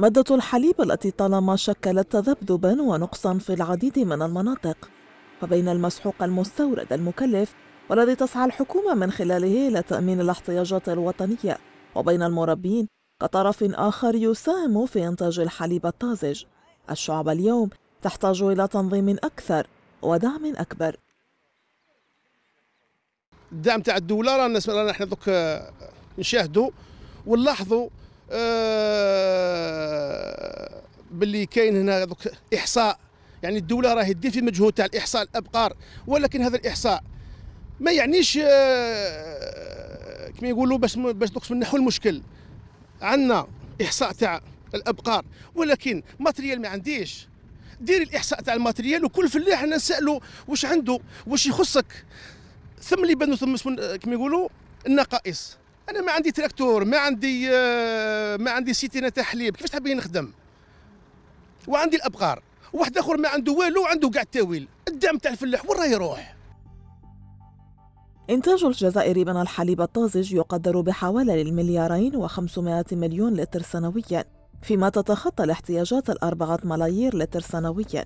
مادة الحليب التي طالما شكلت تذبذبا ونقصا في العديد من المناطق وبين المسحوق المستورد المكلف والذي تسعى الحكومة من خلاله إلى تأمين الاحتياجات الوطنية وبين المربين كطرف آخر يساهم في إنتاج الحليب الطازج الشعب اليوم تحتاج إلى تنظيم أكثر ودعم أكبر الدعم تاع الدولة رانا احنا دوك نشاهدوا ونلاحظوا أه باللي كاين هنا دوك احصاء يعني الدوله راهي دير في مجهود تاع الاحصاء الابقار ولكن هذا الاحصاء ما يعنيش آه، كما يقولوا باش باش دوك نحو المشكل عندنا احصاء تاع الابقار ولكن ماتريال ما عنديش دير الاحصاء تاع الماتريال وكل فلاح انا نسالو واش عنده واش يخصك ثم اللي بانوا ثم آه، كما يقولوا النقائص انا ما عندي تراكتور ما عندي آه، ما عندي سيتينا تاع حليب كيفاش تحبيني نخدم وعندي الابقار واحد اخر ما عنده والو وعنده كاع التاويل الدعم تاع الفلاح وين راه يروح إنتاج الجزائر من الحليب الطازج يقدر بحوالي المليارين وخمسمائة مليون لتر سنويا فيما تتخطى الاحتياجات الأربعة ملايير لتر سنويا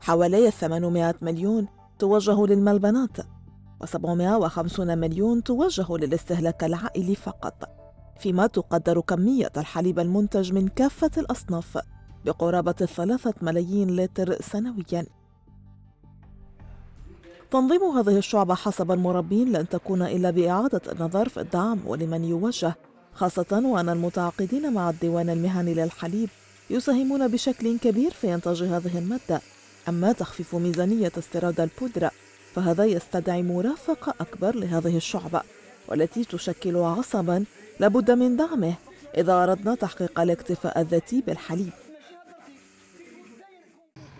حوالي 800 مليون توجه للملبنات و750 مليون توجه للاستهلاك العائلي فقط فيما تقدر كمية الحليب المنتج من كافة الأصناف بقرابة ثلاثة ملايين لتر سنوياً تنظيم هذه الشعبة حسب المربين لن تكون إلا بإعادة النظر في الدعم ولمن يوجه خاصة وأن المتعاقدين مع الديوان المهني للحليب يساهمون بشكل كبير في إنتاج هذه المادة أما تخفيف ميزانية استيراد البودرة فهذا يستدعي مرافقة أكبر لهذه الشعبة والتي تشكل عصبا لابد من دعمه إذا أردنا تحقيق الاكتفاء الذاتي بالحليب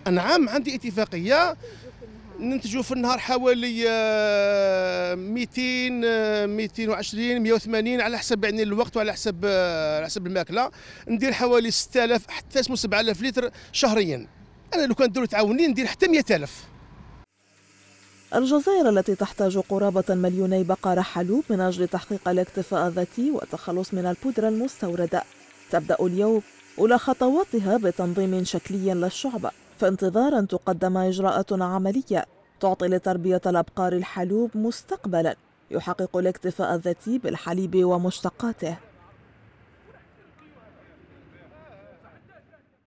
انعام عندي اتفاقيه ننتجوا في النهار حوالي 200 220 180 على حسب يعني الوقت وعلى حسب آه، على حسب الماكله ندير حوالي 6000 حتى 7000 لتر شهريا انا لو كان الدوله تعاوني ندير حتى 100000 الجزائر التي تحتاج قرابة مليوني بقرة حلوب من أجل تحقيق الاكتفاء الذاتي والتخلص من البودرة المستوردة تبدأ اليوم أولى خطواتها بتنظيم شكلي للشعبة فانتظارا أن تقدم إجراءات عملية تعطي لتربية الأبقار الحلوب مستقبلا يحقق الاكتفاء الذاتي بالحليب ومشتقاته